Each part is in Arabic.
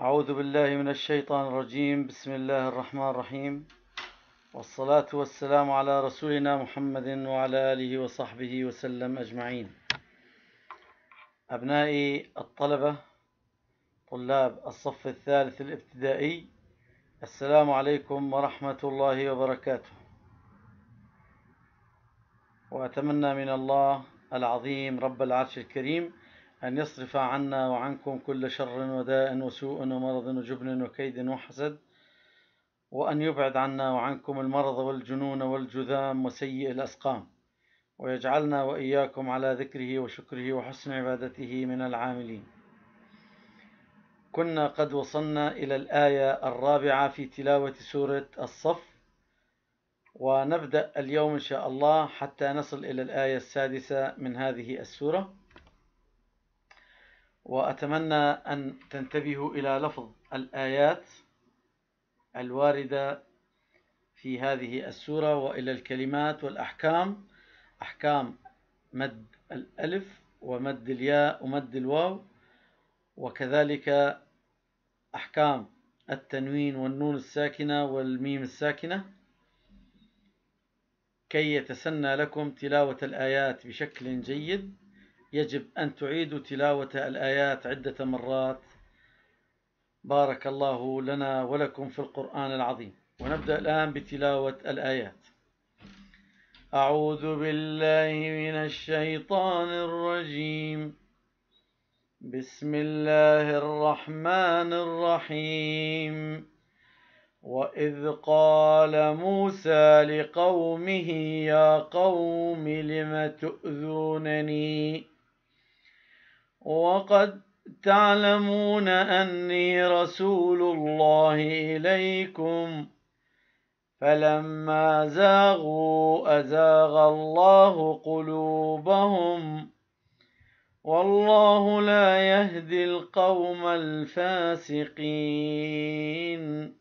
أعوذ بالله من الشيطان الرجيم بسم الله الرحمن الرحيم والصلاة والسلام على رسولنا محمد وعلى آله وصحبه وسلم أجمعين أبنائي الطلبة طلاب الصف الثالث الابتدائي السلام عليكم ورحمة الله وبركاته وأتمنى من الله العظيم رب العرش الكريم أن يصرف عنا وعنكم كل شر وداء وسوء ومرض وجبن وكيد وحسد وأن يبعد عنا وعنكم المرض والجنون والجذام وسيء الأسقام ويجعلنا وإياكم على ذكره وشكره وحسن عبادته من العاملين كنا قد وصلنا إلى الآية الرابعة في تلاوة سورة الصف ونبدأ اليوم إن شاء الله حتى نصل إلى الآية السادسة من هذه السورة وأتمنى أن تنتبهوا إلى لفظ الآيات الواردة في هذه السورة وإلى الكلمات والأحكام أحكام مد الألف ومد الياء ومد الواو وكذلك أحكام التنوين والنون الساكنة والميم الساكنة كي يتسنى لكم تلاوة الآيات بشكل جيد يجب أن تعيدوا تلاوة الآيات عدة مرات بارك الله لنا ولكم في القرآن العظيم ونبدأ الآن بتلاوة الآيات أعوذ بالله من الشيطان الرجيم بسم الله الرحمن الرحيم وإذ قال موسى لقومه يا قوم لم تؤذونني وقد تعلمون أني رسول الله إليكم فلما زاغوا أزاغ الله قلوبهم والله لا يهدي القوم الفاسقين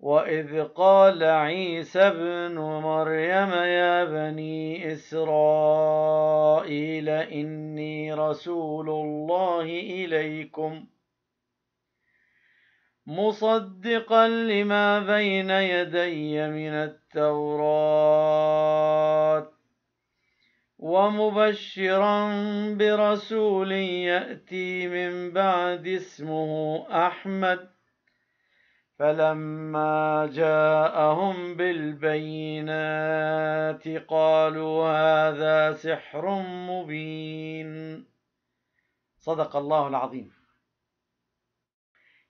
وإذ قال عيسى ابن مريم يا بني إسرائيل قيل إني رسول الله إليكم مصدقا لما بين يدي من التوراة ومبشرا برسول يأتي من بعد اسمه أحمد فلما جاءهم بالبينات قالوا هذا سحر مبين صدق الله العظيم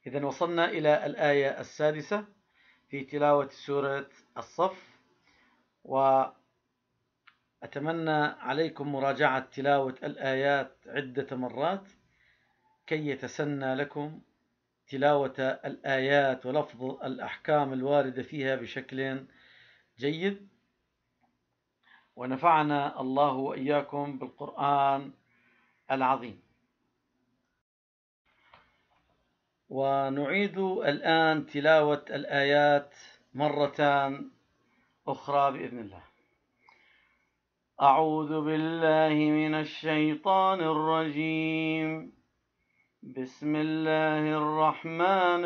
إذا وصلنا إلى الآية السادسة في تلاوة سورة الصف وأتمنى عليكم مراجعة تلاوة الآيات عدة مرات كي يتسنى لكم تلاوة الآيات ولفظ الأحكام الواردة فيها بشكل جيد ونفعنا الله وإياكم بالقرآن العظيم ونعيد الآن تلاوة الآيات مرة أخرى بإذن الله أعوذ بالله من الشيطان الرجيم بسم الله الرحمن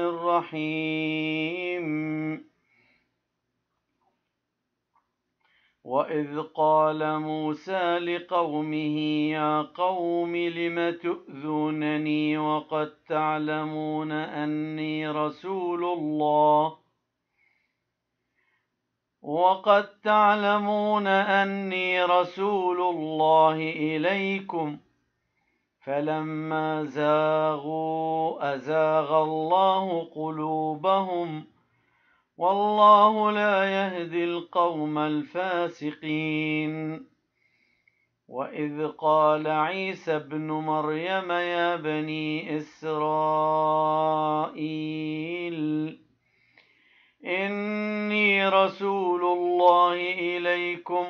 الرحيم وإذ قال موسى لقومه يا قوم لم تؤذونني وقد تعلمون أني رسول الله وقد تعلمون أني رسول الله إليكم ۖ فلما زاغوا أزاغ الله قلوبهم والله لا يهدي القوم الفاسقين وإذ قال عيسى ابن مريم يا بني إسرائيل إني رسول الله إليكم ۖ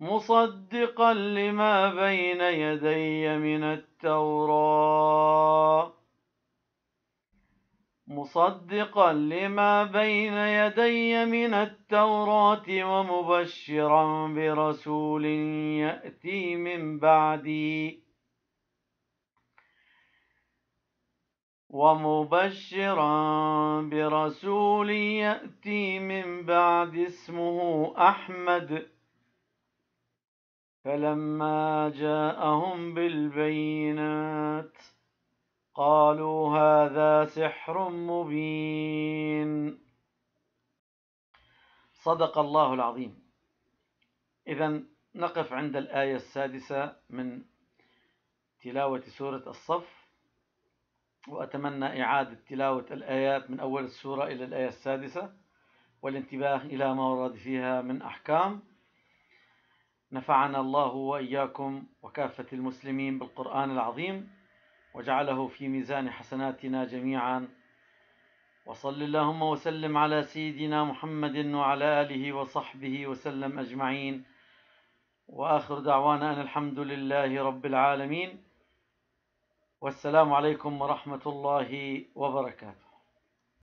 مصدقا لما بين يدي من التوراة مصدقا لما بين يدي من التوراة ومبشرا برسول يأتي من بعدي ومبشرا برسول يأتي من بعد اسمه أحمد فلما جاءهم بالبينات قالوا هذا سحر مبين صدق الله العظيم إذا نقف عند الآية السادسة من تلاوة سورة الصف وأتمنى إعادة تلاوة الآيات من أول السورة إلى الآية السادسة والانتباه إلى ما ورد فيها من أحكام نفعنا الله واياكم وكافه المسلمين بالقران العظيم وجعله في ميزان حسناتنا جميعا وصل اللهم وسلم على سيدنا محمد وعلى اله وصحبه وسلم اجمعين واخر دعوانا ان الحمد لله رب العالمين والسلام عليكم ورحمه الله وبركاته